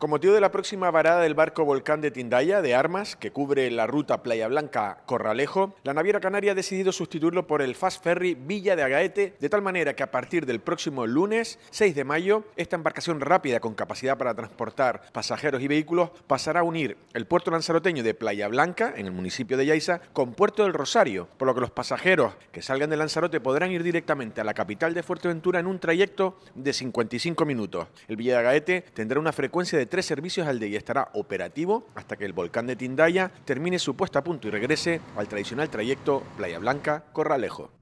Con motivo de la próxima varada del barco Volcán de Tindaya de armas, que cubre la ruta Playa Blanca-Corralejo, la naviera canaria ha decidido sustituirlo por el Fast Ferry Villa de Agaete, de tal manera que a partir del próximo lunes 6 de mayo, esta embarcación rápida con capacidad para transportar pasajeros y vehículos pasará a unir el puerto lanzaroteño de Playa Blanca, en el municipio de Yaiza, con Puerto del Rosario, por lo que los pasajeros que salgan de Lanzarote podrán ir directamente a la capital de Fuerteventura en un trayecto de 55 minutos. El Villa de Agaete tendrá una frecuencia de tres servicios al día y estará operativo hasta que el volcán de Tindaya termine su puesta a punto y regrese al tradicional trayecto Playa Blanca-Corralejo.